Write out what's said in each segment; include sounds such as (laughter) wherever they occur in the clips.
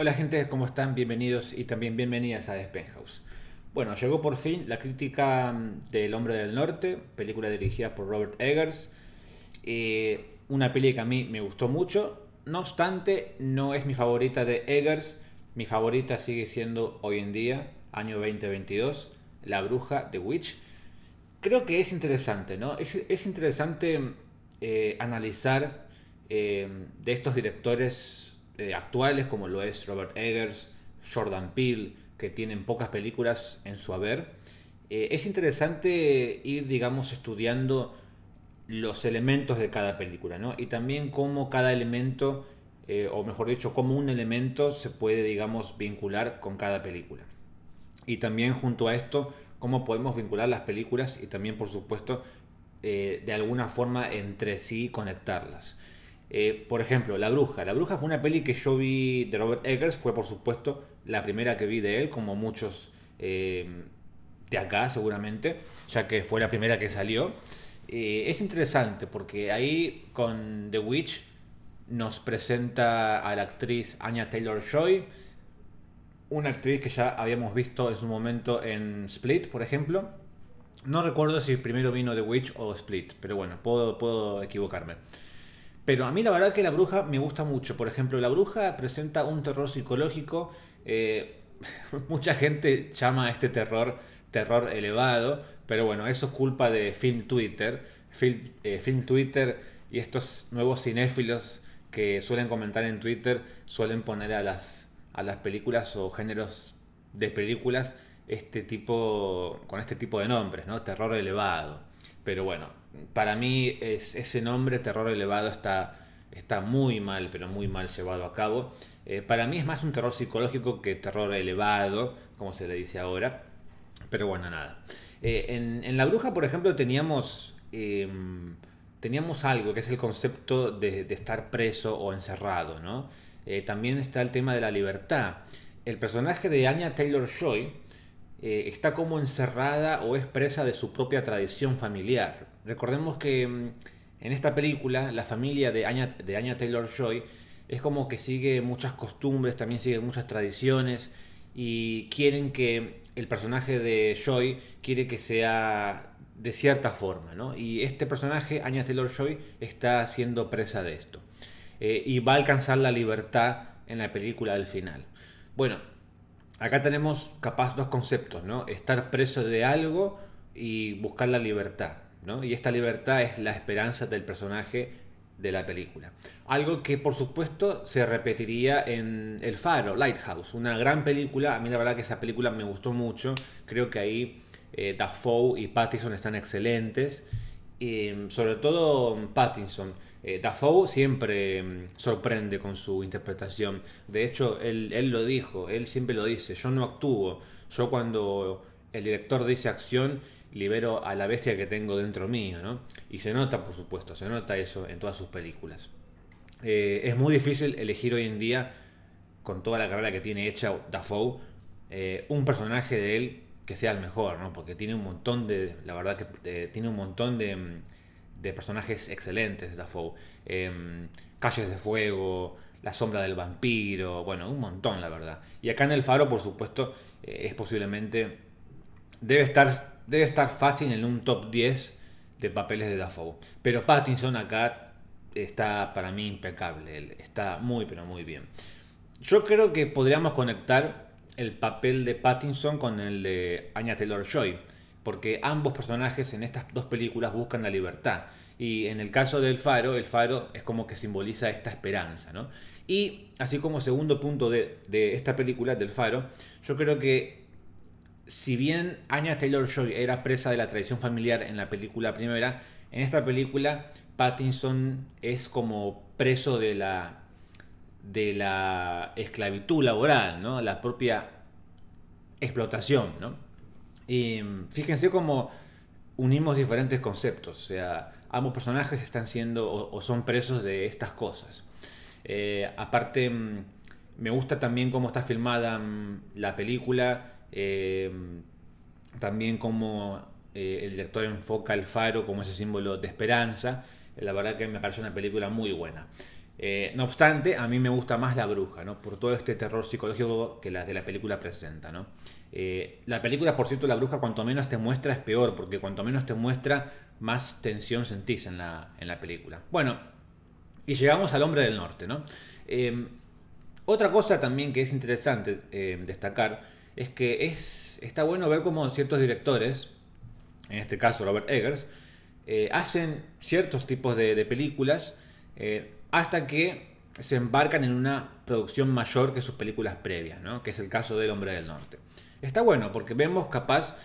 Hola gente, ¿cómo están? Bienvenidos y también bienvenidas a The Bueno, llegó por fin la crítica mm, del Hombre del Norte, película dirigida por Robert Eggers. Eh, una peli que a mí me gustó mucho, no obstante, no es mi favorita de Eggers. Mi favorita sigue siendo hoy en día, año 2022, La Bruja de Witch. Creo que es interesante, ¿no? Es, interesante mm, eh, analizar eh, de estos directores eh, actuales como lo es Robert Eggers, Jordan Peele, que tienen pocas películas en su haber, eh, es interesante ir, digamos, estudiando los elementos de cada película, ¿no? Y también cómo cada elemento, eh, o mejor dicho, cómo un elemento se puede, digamos, vincular con cada película. Y también junto a esto, cómo podemos vincular las películas y también, por supuesto, de alguna forma entre sí conectarlas. Eh, por ejemplo, La Bruja. La Bruja fue una peli que yo vi de Robert Eggers, fue por supuesto la primera que vi de él, como muchos eh, de acá seguramente, ya que fue la primera que salió. Eh, es interesante porque ahí con The Witch nos presenta a la actriz Anya Taylor Joy, una actriz que ya habíamos visto en su momento en Split, por ejemplo. No recuerdo si primero vino The Witch o Split, pero bueno, puedo equivocarme. Pero a mí la verdad que La Bruja me gusta mucho. Por ejemplo, La Bruja presenta un terror psicológico. Eh, (laughs) mucha gente llama a este terror terror elevado. Pero bueno, eso es culpa de Film Twitter. Film, eh, Film Twitter y estos nuevos cinéfilos que suelen comentar en Twitter suelen poner a las, a las películas o géneros de películas este tipo con este tipo de nombres, ¿no? Terror elevado. Pero bueno, para mí ese nombre, terror elevado, está, está muy mal, pero muy mal llevado a cabo. Eh, para mí es más un terror psicológico que terror elevado, como se le dice ahora. Pero bueno, nada. Eh, en, La Bruja, por ejemplo, teníamos, em, teníamos algo que es el concepto de, estar preso o encerrado, ¿no? Eh, también está el tema de la libertad. El personaje de Anya Taylor Joy, eh, está como encerrada o es presa de su propia tradición familiar. Recordemos que mm, en esta película la familia de Anya, de Taylor Joy es como que sigue muchas costumbres, también sigue muchas tradiciones y quieren que el personaje de Joy quiere que sea de cierta forma, ¿no? Y este personaje, Anya Taylor Joy, está siendo presa de esto. Eh, y va a alcanzar la libertad en la película del final. Bueno, acá tenemos capaz dos conceptos, ¿no? Estar preso de algo y buscar la libertad, ¿no? Y esta libertad es la esperanza del personaje de la película. Algo que por supuesto se repetiría en El Faro, Lighthouse, una gran película. A mí la verdad que esa película me gustó mucho. Creo que ahí eh, Dafoe y Pattinson están excelentes. Em, sobre todo Pattinson. Eh, Dafoe siempre em, sorprende con su interpretación. De hecho, él, lo dijo, él siempre lo dice, yo no actúo. Yo cuando el director dice acción, libero a la bestia que tengo dentro mío, Y se nota, por supuesto, se nota eso en todas sus películas. Eh, es muy difícil elegir hoy en día, con toda la carrera que tiene hecha Dafoe, eh, un personaje de él que sea el mejor, ¿no? Porque tiene un montón de, la verdad que eh, tiene un montón de, mm, personajes excelentes Dafoe. Em, Calles de Fuego, La Sombra del Vampiro, bueno, un montón, la verdad. Y acá en El Faro, por supuesto, eh, es posiblemente, debe estar, debe estar fácil en un top 10 de papeles de Dafoe. Pero Pattinson acá está para mí impecable, está muy, pero muy bien. Yo creo que podríamos conectar el papel de Pattinson con el de Anya Taylor Joy, porque ambos personajes en estas dos películas buscan la libertad. Y en el caso del faro, el faro es como que simboliza esta esperanza, ¿no? Y así como segundo punto de, esta película, del faro, yo creo que si bien Anya Taylor Joy era presa de la tradición familiar en la película primera, en esta película Pattinson es como preso de la de la esclavitud laboral, ¿no? la propia explotación. ¿no? Y mm, fíjense cómo unimos diferentes conceptos, o sea, ambos personajes están siendo o, son presos de estas cosas. Eh, aparte, mm, me gusta también cómo está filmada mm, la película, eh, también cómo eh, el director enfoca el faro como ese símbolo de esperanza. La verdad que me parece una película muy buena. Eh, no obstante, a mí me gusta más La Bruja, ¿no? Por todo este terror psicológico que la, de la película presenta, ¿no? Eh, la película, por cierto, La Bruja, cuanto menos te muestra, es peor, porque cuanto menos te muestra, más tensión sentís en la, en la película. Bueno, y llegamos al Hombre del Norte, em, otra cosa también que es interesante em, destacar es que es, está bueno ver cómo ciertos directores, en este caso Robert Eggers, eh, hacen ciertos tipos de películas hasta que se embarcan en una producción mayor que sus películas previas, ¿no? que es el caso del Hombre del Norte. Está bueno porque vemos capaz,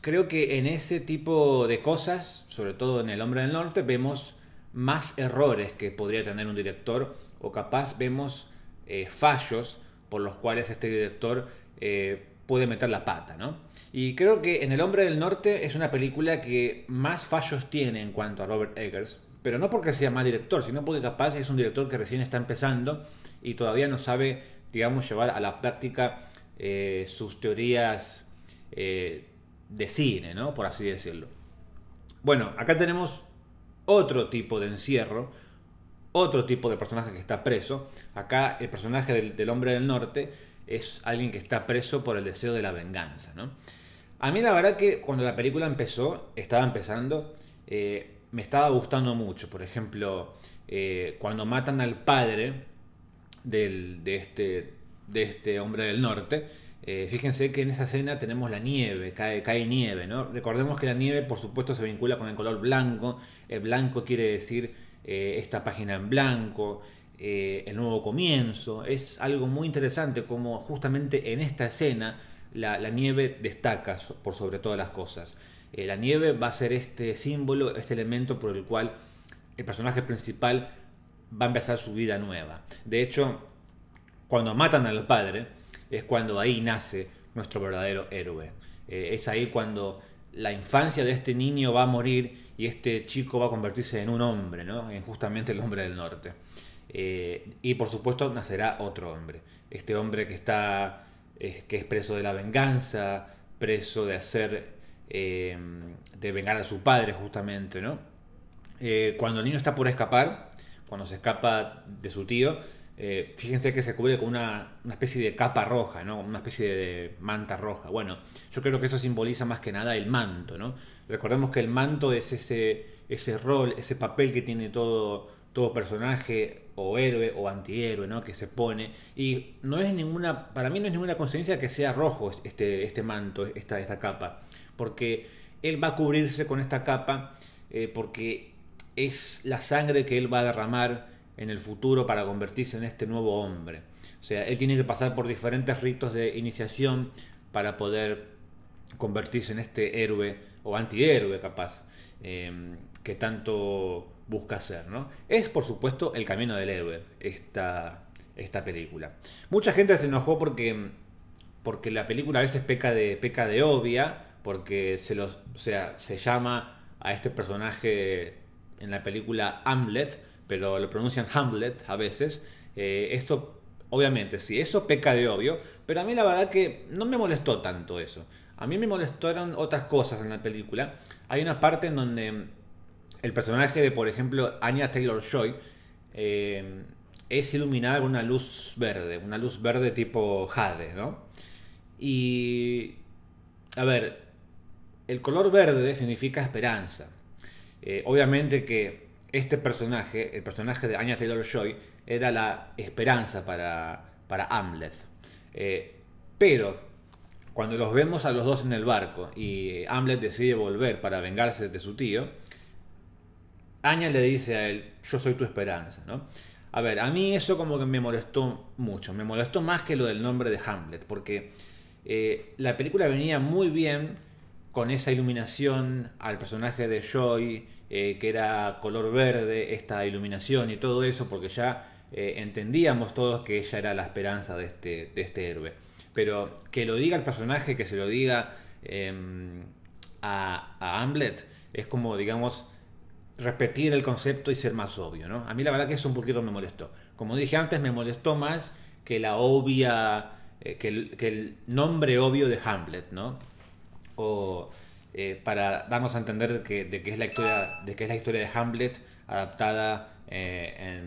creo que en ese tipo de cosas, sobre todo en el Hombre del Norte, vemos más errores que podría tener un director o capaz vemos eh, fallos por los cuales este director eh, puede meter la pata, ¿no? Y creo que en El Hombre del Norte es una película que más fallos tiene en cuanto a Robert Eggers, pero no porque sea mal director, sino porque capaz es un director que recién está empezando y todavía no sabe, digamos, llevar a la práctica eh, sus teorías eh, de cine, ¿no? Por así decirlo. Bueno, acá tenemos otro tipo de encierro, otro tipo de personaje que está preso. Acá el personaje del, hombre del norte es alguien que está preso por el deseo de la venganza, ¿no? A mí la verdad que cuando la película empezó, estaba empezando, eh, me estaba gustando mucho. Por ejemplo, eh, cuando matan al padre de, este, de este hombre del norte, eh, fíjense que en esa escena tenemos la nieve, cae, cae nieve, ¿no? Recordemos que la nieve, por supuesto, se vincula con el color blanco. El blanco quiere decir eh, esta página en blanco, el nuevo comienzo. Es algo muy interesante como justamente en esta escena la, la nieve destaca por sobre todas las cosas. Eh, la nieve va a ser este símbolo, este elemento por el cual el personaje principal va a empezar su vida nueva. De hecho, cuando matan al padre, es cuando ahí nace nuestro verdadero héroe. Eh, es ahí cuando la infancia de este niño va a morir y este chico va a convertirse en un hombre, ¿no? En justamente el hombre del norte. Eh, y por supuesto nacerá otro hombre. Este hombre que está. que es preso de la venganza, preso de hacer Em, de vengar a su padre justamente, ¿no? Eh, cuando el niño está por escapar, cuando se escapa de su tío, eh, fíjense que se cubre con una, especie de capa roja, ¿no? Una especie de manta roja. Bueno, yo creo que eso simboliza más que nada el manto, ¿no? Recordemos que el manto es ese, ese rol, ese papel que tiene todo, todo personaje o héroe o antihéroe, ¿no? Que se pone. Y no es ninguna, para mí no es ninguna conciencia que sea rojo este, este manto, esta capa porque Él va a cubrirse con esta capa, eh, porque es la sangre que Él va a derramar en el futuro para convertirse en este nuevo hombre. O sea, Él tiene que pasar por diferentes ritos de iniciación para poder convertirse en este héroe o antihéroe capaz eh, que tanto busca ser. Es por supuesto el camino del héroe esta, película. Mucha gente se enojó porque, porque la película a veces peca de, peca de obvia porque se los, o sea, se llama a este personaje en la película Hamlet, pero lo pronuncian Hamlet a veces. Eh, esto, obviamente, sí, eso peca de obvio, pero a mí la verdad que no me molestó tanto eso. A mí me molestaron otras cosas en la película. Hay una parte en donde el personaje de, por ejemplo, Anya Taylor Joy eh, es iluminada con una luz verde, una luz verde tipo Jade, ¿no? Y. A ver, el color verde significa esperanza. Eh, obviamente que este personaje, el personaje de Anya Taylor Joy, era la esperanza para, para Hamlet. Eh, pero cuando los vemos a los dos en el barco y Hamlet decide volver para vengarse de su tío, Anya le dice a él, yo soy tu esperanza, ¿no? A ver, a mí eso como que me molestó mucho, me molestó más que lo del nombre de Hamlet, porque eh, la película venía muy bien con esa iluminación al personaje de Joy, eh, que era color verde, esta iluminación y todo eso, porque ya eh, entendíamos todos que ella era la esperanza de este, de este héroe. Pero que lo diga el personaje, que se lo diga em, a, Hamlet, es como, digamos, repetir el concepto y ser más obvio, ¿no? A mí la verdad que eso un poquito me molestó. Como dije antes, me molestó más que la obvia, eh, que, el, nombre obvio de Hamlet, ¿no? o eh, para darnos a entender que, de qué es la historia de es la historia de Hamlet adaptada eh,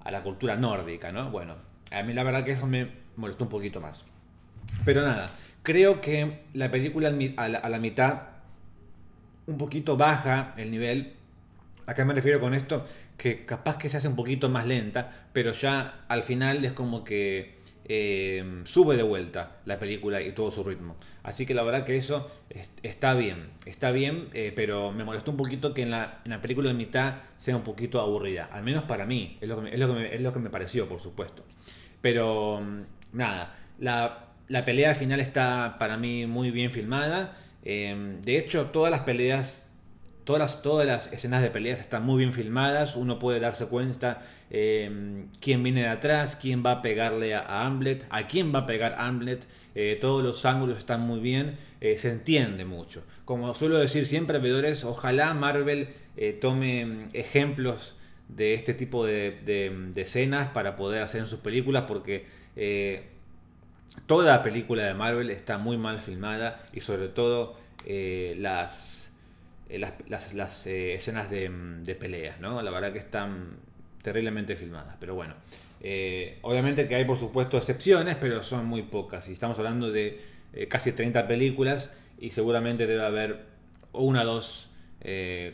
a la cultura nórdica, ¿no? Bueno, a mí la verdad que eso me molestó un poquito más. Pero nada, creo que la película a la mitad un poquito baja el nivel Acá me refiero con esto? Que capaz que se hace un poquito más lenta, pero ya al final es como que em, sube de vuelta la película y todo su ritmo. Así que la verdad que eso está bien, está bien, eh, pero me molestó un poquito que en la, película de mitad sea un poquito aburrida, al menos para mí, es lo que me, pareció, por supuesto. Pero mm, nada, la, pelea final está para mí muy bien filmada. Em, de hecho, todas las peleas todas las, escenas de peleas están muy bien filmadas, uno puede darse cuenta eh, quién viene de atrás, quién va a pegarle a, Hamlet. a quién va a pegar Hamlet. Eh, todos los ángulos están muy bien, eh, se entiende mucho. Como suelo decir siempre, veedores, ojalá Marvel tome mm, ejemplos de este tipo mm, de, escenas para poder hacer en sus películas porque toda película de Marvel está muy mal filmada y sobre todo las eh, las, las, eh, escenas mm, de, peleas, ¿no? La verdad que están terriblemente filmadas, pero bueno. Eh, obviamente que hay por supuesto excepciones, pero son muy pocas. Y estamos hablando de casi 30 películas y seguramente debe haber una o dos,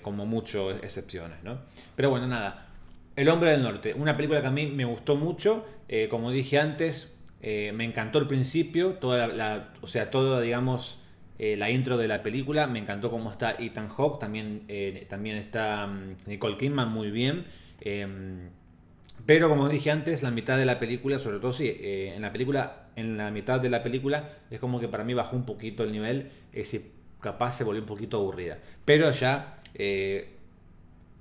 como mucho, excepciones, ¿no? Pero bueno, nada. El Hombre del Norte, una película que a mí me gustó mucho, como dije antes, me encantó al principio, toda la, o sea, todo digamos, eh, la intro de la película, me encantó cómo está Ethan Hawke, también, eh, también está mm, Nicole Kidman muy bien. Em, pero como dije antes, la mitad de la película, sobre todo si eh, en la película, en la mitad de la película, es como que para mí bajó un poquito el nivel, es capaz se volvió un poquito aburrida. Pero ya,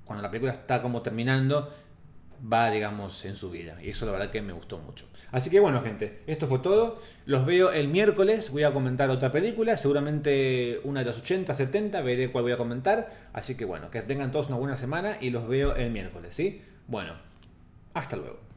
cuando la película está como terminando, va, digamos, en su vida. Y eso la verdad que me gustó mucho. Así que bueno, gente, esto fue todo. Los veo el miércoles, voy a comentar otra película, seguramente una de las 80, 70, veré cuál voy a comentar. Así que bueno, que tengan todos una buena semana y los veo el miércoles, ¿sí? Bueno, hasta luego.